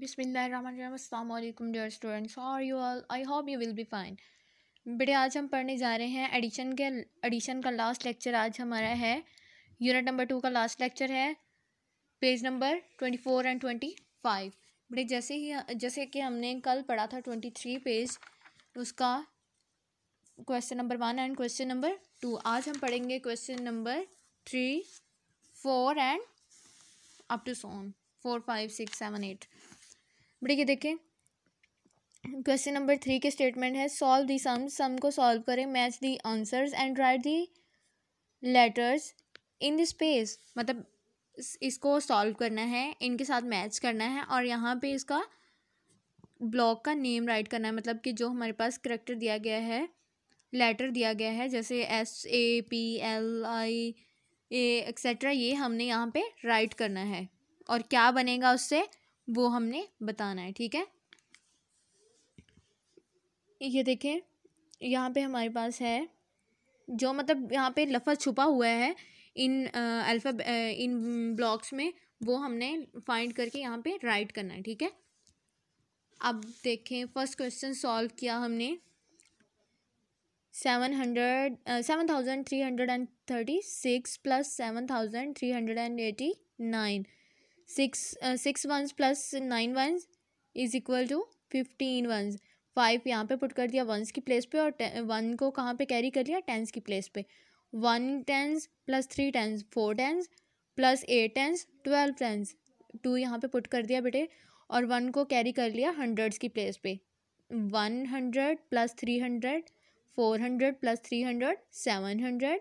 बिसमीम अल्लाम dear students और you all I hope you will be fine बेटे आज हम पढ़ने जा रहे हैं एडिशन के एडिशन का लास्ट लेक्चर आज हमारा है यूनिट नंबर टू का लास्ट लेक्चर है page number twenty four and twenty five बेटे जैसे ही जैसे कि हमने कल पढ़ा था ट्वेंटी थ्री पेज उसका question number one and question number two आज हम पढ़ेंगे question number three four and up to सोन four five six seven eight बढ़िया देखें क्वेश्चन नंबर थ्री के स्टेटमेंट है सॉल्व दी सम सम को सॉल्व करें match the answers and write the letters in the space मतलब इसको solve करना है इनके साथ मैच करना है और यहाँ पे इसका ब्लॉक का नेम राइट करना है मतलब कि जो हमारे पास करेक्टर दिया गया है लेटर दिया गया है जैसे S A P L I A etcetera ये हमने यहाँ पे राइट करना है और क्या बनेगा उससे वो हमने बताना है ठीक है ये देखें यहाँ पे हमारे पास है जो मतलब यहाँ पे लफ्ज़ छुपा हुआ है इन अल्फ़ाब इन ब्लॉक्स में वो हमने फाइंड करके यहाँ पे राइट करना है ठीक है अब देखें फर्स्ट क्वेश्चन सॉल्व किया हमने seven hundred seven thousand three hundred and thirty six plus seven thousand three hundred and eighty nine six six ones plus nine ones is equal to fifteen ones five यहाँ पे put कर दिया once की place पे और one को कहाँ पे कैरी कर लिया टेंस की प्लेस पे one tens plus three tens four tens plus eight tens twelve tens two यहाँ पे पुट कर दिया बेटे और वन को कैरी कर लिया हंड्रेड्स की प्लेस पे one hundred plus three hundred four hundred plus three hundred seven hundred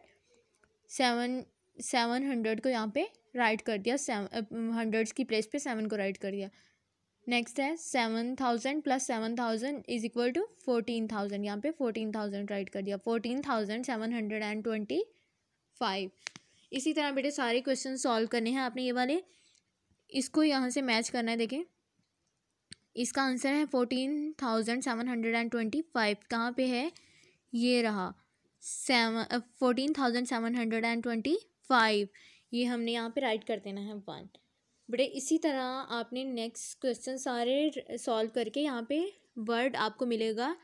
seven seven hundred को यहाँ पे राइट कर दिया सेवन हंड्रेड की प्लेस पे सेवन को राइट कर दिया नेक्स्ट है seven thousand plus seven thousand is equal to fourteen thousand यहाँ पे फोर्टीन थाउजेंड राइट कर दिया fourteen thousand seven hundred and twenty five इसी तरह बेटे सारे क्वेश्चन सॉल्व करने हैं आपने ये वाले इसको यहाँ से मैच करना है देखें इसका आंसर है fourteen thousand seven hundred and twenty five कहाँ पर है ये रहा seven fourteen thousand seven hundred and twenty five ये हमने यहाँ पे राइट कर देना है वन बड़े इसी तरह आपने नेक्स्ट क्वेश्चन सारे सॉल्व करके यहाँ पे वर्ड आपको मिलेगा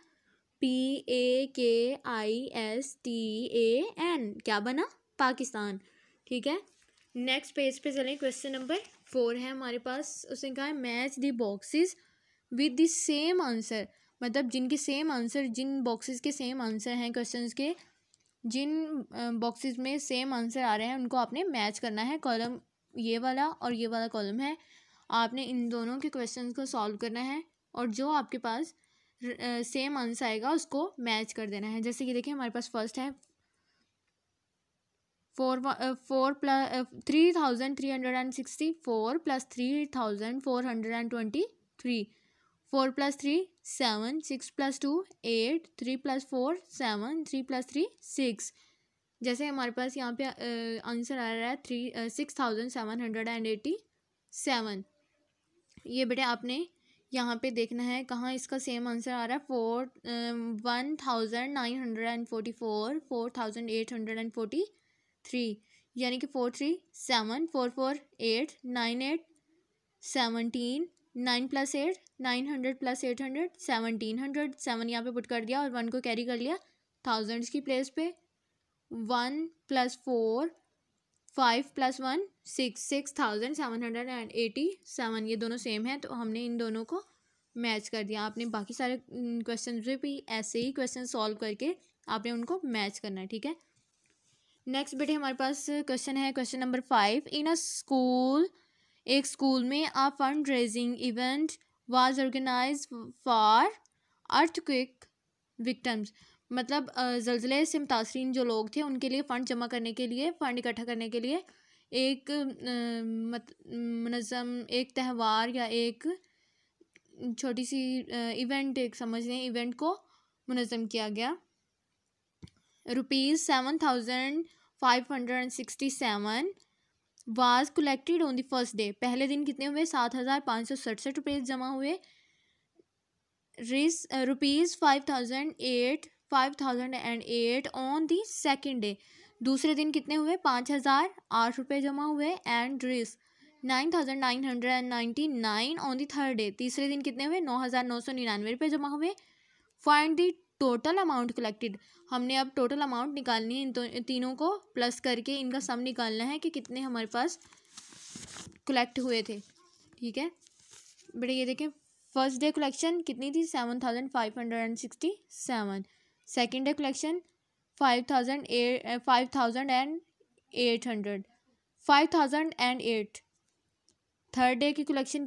P A K I S T A N क्या बना पाकिस्तान ठीक है नेक्स्ट पेज पे चलें क्वेश्चन नंबर फोर है हमारे पास उसने कहा है match the boxes with the same answer मतलब जिनके सेम आंसर जिन बॉक्सेस के सेम आंसर हैं क्वेश्चंस के जिन बॉक्सेस में सेम आंसर आ रहे हैं उनको आपने मैच करना है कॉलम ये वाला और ये वाला कॉलम है आपने इन दोनों के क्वेश्चन को सॉल्व करना है और जो आपके पास सेम आंसर आएगा उसको मैच कर देना है जैसे कि देखिए हमारे पास फर्स्ट है four four plus three thousand three hundred and sixty four plus three thousand four hundred and twenty three four plus three seven six plus two eight three plus four seven three plus three six जैसे हमारे पास यहाँ पे answer आ रहा है three six thousand seven hundred and eighty seven ये बेटे आपने यहाँ पे देखना है कहाँ इसका सेम आंसर आ रहा है four one thousand nine hundred and forty four four thousand eight hundred and forty three यानी कि four three seven four four eight nine eight seventeen nine plus eight nine hundred plus eight hundred seventeen hundred seven यहाँ पे put कर दिया और one को carry कर लिया थाउजेंड्स की प्लेस पे one plus four five plus one six six thousand seven hundred and eighty seven ये दोनों सेम हैं तो हमने इन दोनों को मैच कर दिया आपने बाकी सारे क्वेश्चन पे भी ऐसे ही क्वेश्चन सॉल्व करके आपने उनको मैच करना है ठीक है नेक्स्ट बेटे हमारे पास क्वेश्चन है question number five in a school एक स्कूल में मतलब, a fund raising event was organise for earthquake victims मतलब जल्जले से मुतासरीन जो लोग थे उनके लिए फ़ंड जमा करने के लिए फ़ंड इकट्ठा करने के लिए एक मत मनज़म एक त्यौहार या एक छोटी सी इवेंट एक समझ लें इवेंट को मनज़म किया गया rupees seven thousand five hundred and sixty seven was collected on the first day पहले दिन कितने हुए सात हज़ार पाँच सौ सड़सठ रुपये जमा हुए रिस rupees five thousand eight five thousand and eight on the second day दूसरे दिन कितने हुए पाँच हज़ार आठ रुपये जमा हुए एंड रिस nine thousand nine hundred and ninety nine on the third day तीसरे दिन कितने हुए नौ हज़ार नौ सौ निन्यानवे रुपये जमा हुए find the total amount collected हमने अब टोटल अमाउंट निकालनी है इन तो, तीनों को प्लस करके इनका सम निकालना है कि कितने हमारे पास कलेक्ट हुए थे ठीक है बेटे ये देखें फर्स्ट डे कलेक्शन कितनी थी seven thousand five hundred and sixty seven second day collection five thousand eight five thousand and eight hundred five thousand and eight third day की कलेक्शन